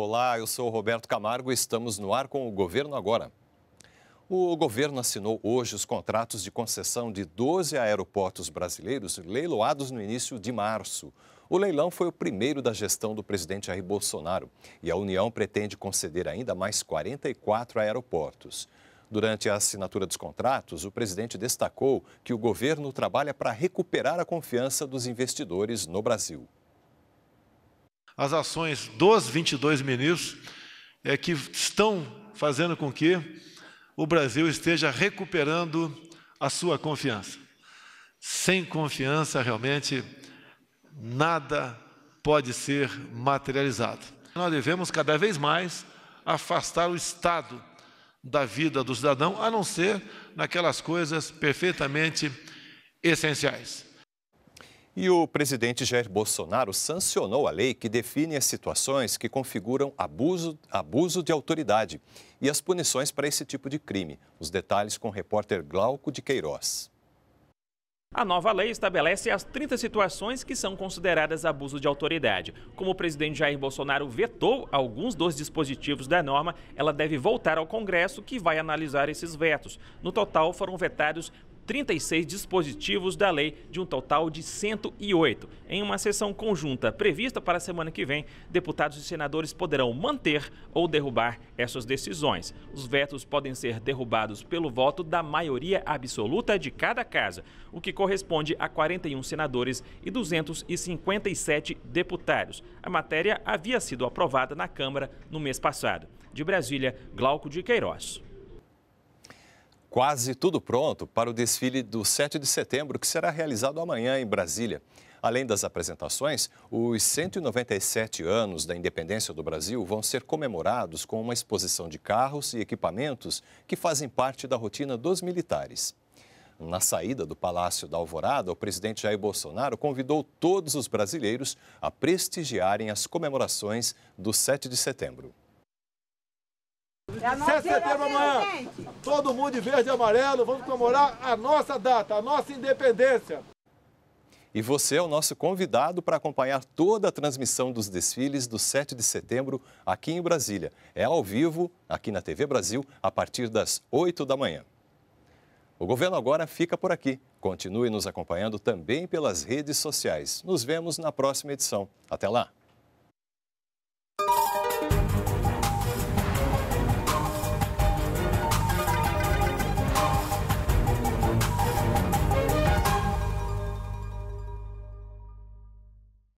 Olá, eu sou Roberto Camargo e estamos no ar com o Governo Agora. O governo assinou hoje os contratos de concessão de 12 aeroportos brasileiros leiloados no início de março. O leilão foi o primeiro da gestão do presidente Jair Bolsonaro e a União pretende conceder ainda mais 44 aeroportos. Durante a assinatura dos contratos, o presidente destacou que o governo trabalha para recuperar a confiança dos investidores no Brasil as ações dos 22 ministros é, que estão fazendo com que o Brasil esteja recuperando a sua confiança. Sem confiança, realmente, nada pode ser materializado. Nós devemos cada vez mais afastar o Estado da vida do cidadão, a não ser naquelas coisas perfeitamente essenciais. E o presidente Jair Bolsonaro sancionou a lei que define as situações que configuram abuso, abuso de autoridade e as punições para esse tipo de crime. Os detalhes com o repórter Glauco de Queiroz. A nova lei estabelece as 30 situações que são consideradas abuso de autoridade. Como o presidente Jair Bolsonaro vetou alguns dos dispositivos da norma, ela deve voltar ao Congresso, que vai analisar esses vetos. No total, foram vetados 36 dispositivos da lei, de um total de 108. Em uma sessão conjunta prevista para a semana que vem, deputados e senadores poderão manter ou derrubar essas decisões. Os vetos podem ser derrubados pelo voto da maioria absoluta de cada casa, o que corresponde a 41 senadores e 257 deputados. A matéria havia sido aprovada na Câmara no mês passado. De Brasília, Glauco de Queiroz quase tudo pronto para o desfile do 7 de setembro, que será realizado amanhã em Brasília. Além das apresentações, os 197 anos da independência do Brasil vão ser comemorados com uma exposição de carros e equipamentos que fazem parte da rotina dos militares. Na saída do Palácio da Alvorada, o presidente Jair Bolsonaro convidou todos os brasileiros a prestigiarem as comemorações do 7 de setembro. 7 é de setembro amanhã. Todo mundo de verde e amarelo, vamos comemorar a nossa data, a nossa independência. E você é o nosso convidado para acompanhar toda a transmissão dos desfiles do 7 de setembro aqui em Brasília. É ao vivo, aqui na TV Brasil, a partir das 8 da manhã. O governo agora fica por aqui. Continue nos acompanhando também pelas redes sociais. Nos vemos na próxima edição. Até lá!